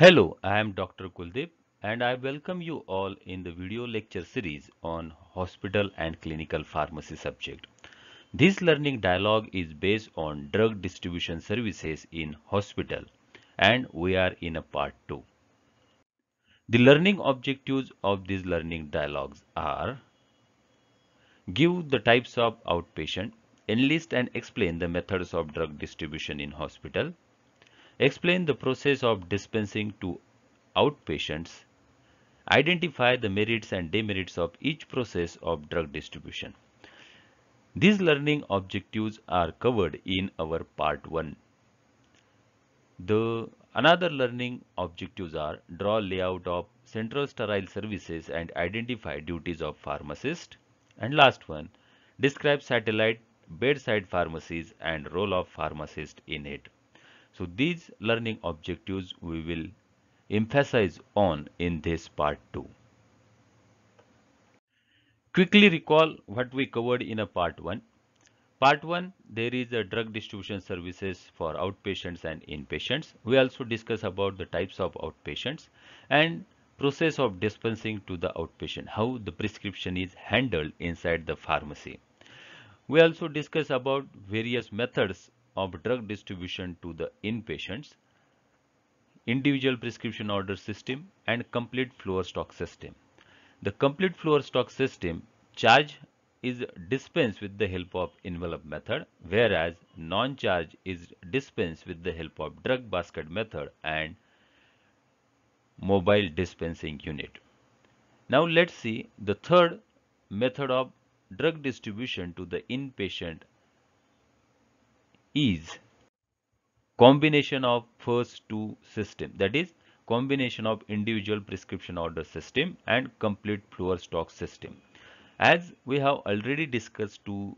Hello, I am Dr. Kuldeep and I welcome you all in the video lecture series on hospital and clinical pharmacy subject. This learning dialogue is based on drug distribution services in hospital and we are in a part 2. The learning objectives of these learning dialogues are Give the types of outpatient, enlist and explain the methods of drug distribution in hospital, Explain the process of dispensing to outpatients. Identify the merits and demerits of each process of drug distribution. These learning objectives are covered in our part 1. The another learning objectives are draw layout of central sterile services and identify duties of pharmacist. And last one, describe satellite bedside pharmacies and role of pharmacist in it. So these learning objectives we will emphasize on in this part 2. Quickly recall what we covered in a part 1. Part 1, there is a drug distribution services for outpatients and inpatients. We also discuss about the types of outpatients and process of dispensing to the outpatient, how the prescription is handled inside the pharmacy. We also discuss about various methods of drug distribution to the inpatients, individual prescription order system and complete floor stock system. The complete floor stock system charge is dispensed with the help of envelope method whereas non-charge is dispensed with the help of drug basket method and mobile dispensing unit. Now let's see the third method of drug distribution to the inpatient is combination of first two system that is combination of individual prescription order system and complete floor stock system. As we have already discussed two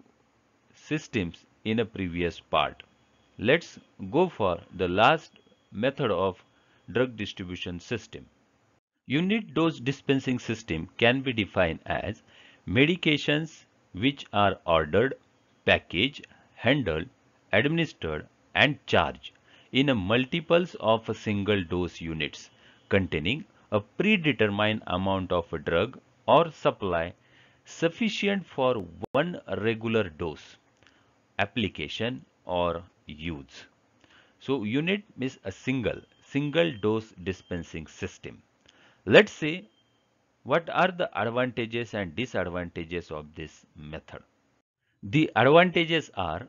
systems in a previous part. Let's go for the last method of drug distribution system. Unit dose dispensing system can be defined as medications which are ordered, packaged, handled administered and charged in a multiples of a single dose units containing a predetermined amount of a drug or supply sufficient for one regular dose application or use. So unit means a single, single dose dispensing system. Let's see what are the advantages and disadvantages of this method. The advantages are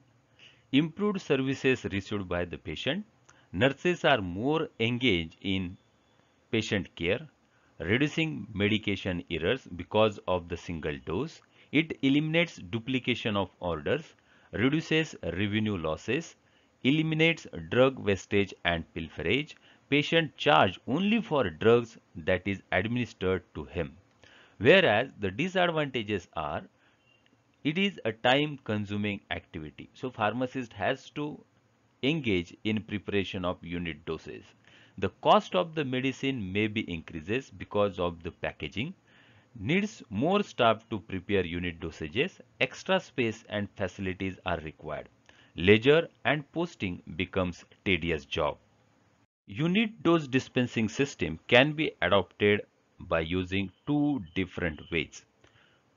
improved services received by the patient, nurses are more engaged in patient care, reducing medication errors because of the single dose, it eliminates duplication of orders, reduces revenue losses, eliminates drug wastage and pilferage, patient charge only for drugs that is administered to him. Whereas the disadvantages are it is a time consuming activity. So pharmacist has to engage in preparation of unit doses. The cost of the medicine may be increases because of the packaging, needs more staff to prepare unit dosages, extra space and facilities are required. Ledger and posting becomes tedious job. Unit dose dispensing system can be adopted by using two different ways.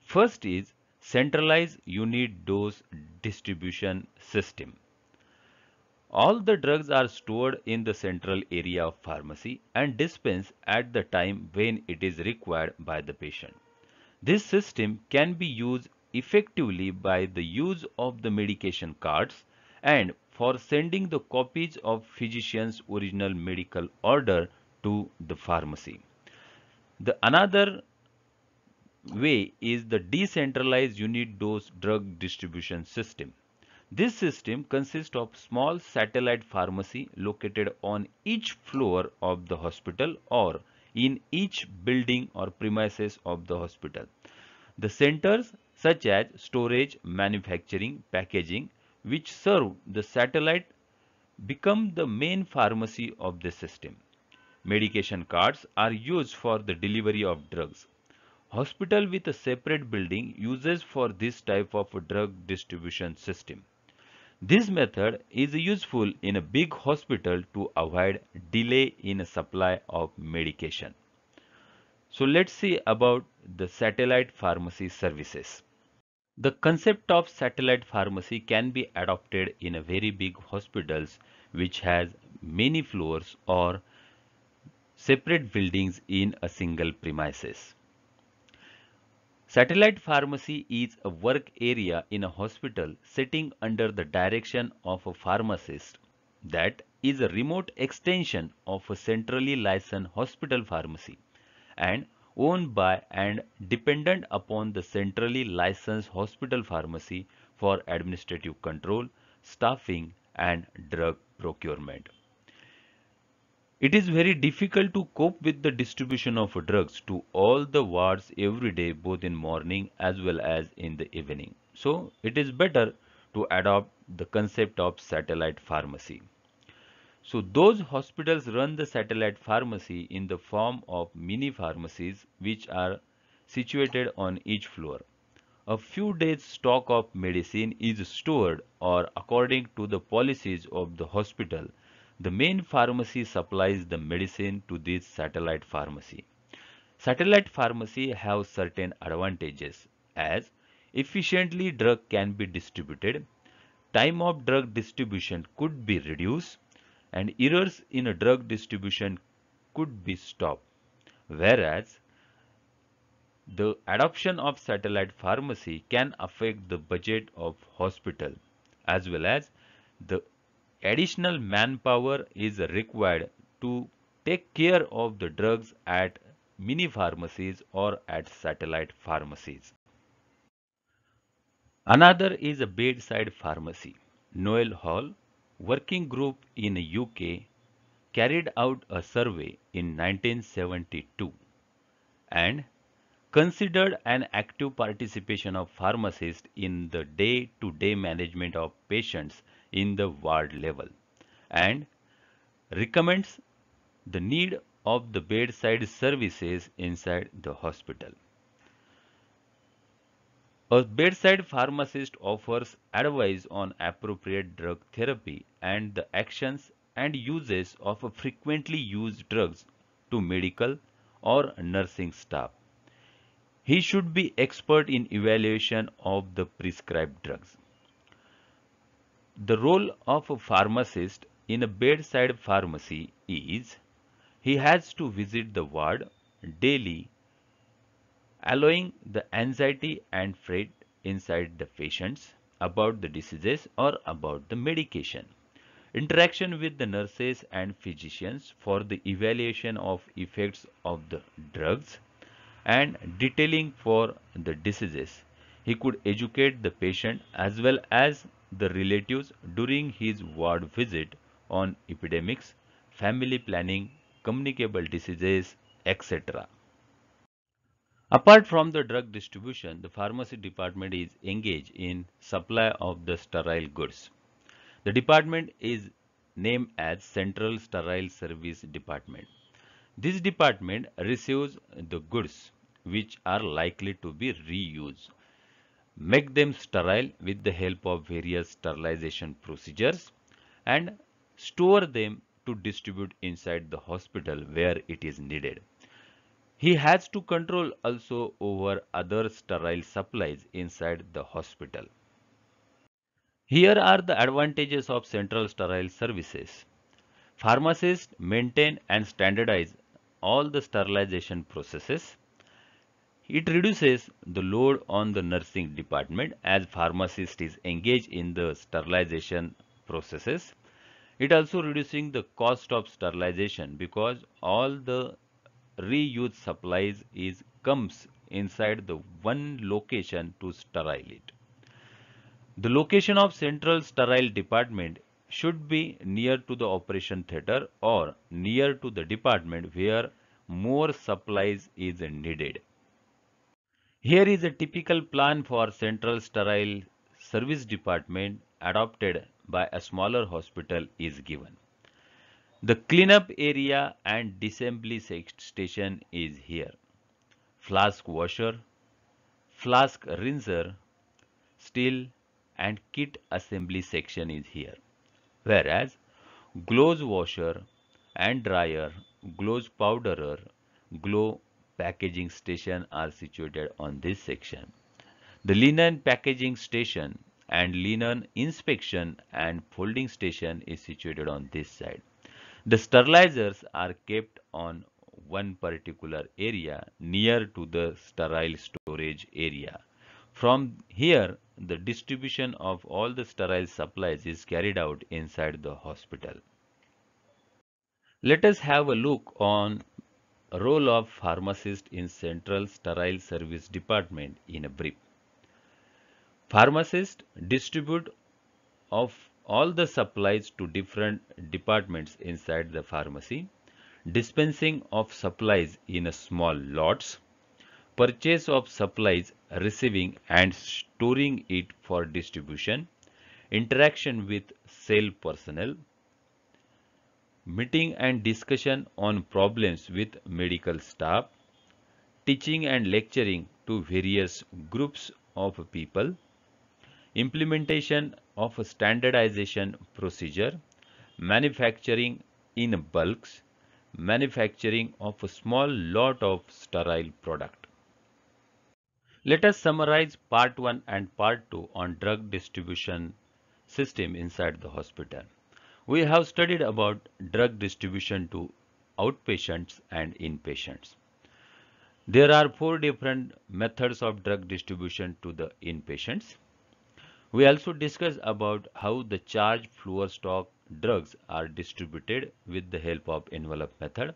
First is centralized unit dose distribution system. All the drugs are stored in the central area of pharmacy and dispensed at the time when it is required by the patient. This system can be used effectively by the use of the medication cards and for sending the copies of physician's original medical order to the pharmacy. The another way is the decentralized unit dose drug distribution system. This system consists of small satellite pharmacy located on each floor of the hospital or in each building or premises of the hospital. The centers such as storage, manufacturing, packaging which serve the satellite become the main pharmacy of the system. Medication cards are used for the delivery of drugs. Hospital with a separate building uses for this type of drug distribution system. This method is useful in a big hospital to avoid delay in supply of medication. So let's see about the satellite pharmacy services. The concept of satellite pharmacy can be adopted in a very big hospitals which has many floors or separate buildings in a single premises. Satellite pharmacy is a work area in a hospital sitting under the direction of a pharmacist that is a remote extension of a centrally licensed hospital pharmacy and owned by and dependent upon the centrally licensed hospital pharmacy for administrative control, staffing and drug procurement. It is very difficult to cope with the distribution of drugs to all the wards every day both in morning as well as in the evening. So it is better to adopt the concept of satellite pharmacy. So those hospitals run the satellite pharmacy in the form of mini pharmacies which are situated on each floor. A few days stock of medicine is stored or according to the policies of the hospital the main pharmacy supplies the medicine to this satellite pharmacy. Satellite pharmacy have certain advantages as efficiently drug can be distributed, time of drug distribution could be reduced and errors in a drug distribution could be stopped. Whereas the adoption of satellite pharmacy can affect the budget of hospital as well as the additional manpower is required to take care of the drugs at mini pharmacies or at satellite pharmacies. Another is a bedside pharmacy. Noel Hall, working group in UK, carried out a survey in 1972 and considered an active participation of pharmacists in the day-to-day -day management of patients in the ward level and recommends the need of the bedside services inside the hospital. A bedside pharmacist offers advice on appropriate drug therapy and the actions and uses of frequently used drugs to medical or nursing staff. He should be expert in evaluation of the prescribed drugs. The role of a pharmacist in a bedside pharmacy is he has to visit the ward daily, allowing the anxiety and fret inside the patients about the diseases or about the medication. Interaction with the nurses and physicians for the evaluation of effects of the drugs and detailing for the diseases. He could educate the patient as well as the relatives during his ward visit on epidemics, family planning, communicable diseases, etc. Apart from the drug distribution, the pharmacy department is engaged in supply of the sterile goods. The department is named as Central Sterile Service Department. This department receives the goods which are likely to be reused make them sterile with the help of various sterilization procedures and store them to distribute inside the hospital where it is needed. He has to control also over other sterile supplies inside the hospital. Here are the advantages of central sterile services. Pharmacists maintain and standardize all the sterilization processes. It reduces the load on the nursing department as pharmacist is engaged in the sterilization processes. It also reducing the cost of sterilization because all the reused supplies is comes inside the one location to sterile it. The location of central sterile department should be near to the operation theater or near to the department where more supplies is needed. Here is a typical plan for Central Sterile Service Department adopted by a smaller hospital is given. The cleanup area and disassembly station is here. Flask washer, flask rinser, steel and kit assembly section is here. Whereas gloves washer and dryer, gloves powderer, glove packaging station are situated on this section. The linen packaging station and linen inspection and folding station is situated on this side. The sterilizers are kept on one particular area near to the sterile storage area. From here, the distribution of all the sterile supplies is carried out inside the hospital. Let us have a look on Role of pharmacist in Central Sterile Service Department in a brief. Pharmacist distribute of all the supplies to different departments inside the pharmacy, dispensing of supplies in small lots, purchase of supplies, receiving and storing it for distribution, interaction with sale personnel, meeting and discussion on problems with medical staff, teaching and lecturing to various groups of people, implementation of standardization procedure, manufacturing in bulks, manufacturing of a small lot of sterile product. Let us summarize part 1 and part 2 on drug distribution system inside the hospital. We have studied about drug distribution to outpatients and inpatients. There are four different methods of drug distribution to the inpatients. We also discussed about how the charge floor stock drugs are distributed with the help of envelope method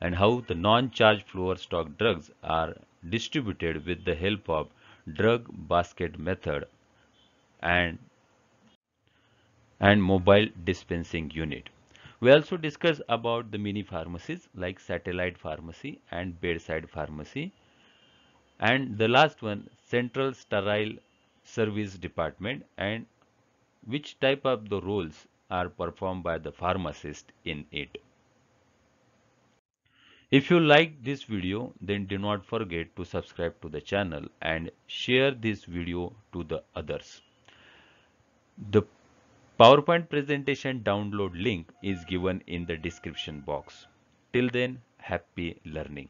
and how the non charge floor stock drugs are distributed with the help of drug basket method and and mobile dispensing unit. We also discuss about the mini pharmacies like satellite pharmacy and bedside pharmacy. And the last one, central sterile service department and which type of the roles are performed by the pharmacist in it. If you like this video, then do not forget to subscribe to the channel and share this video to the others. The PowerPoint presentation download link is given in the description box. Till then, happy learning.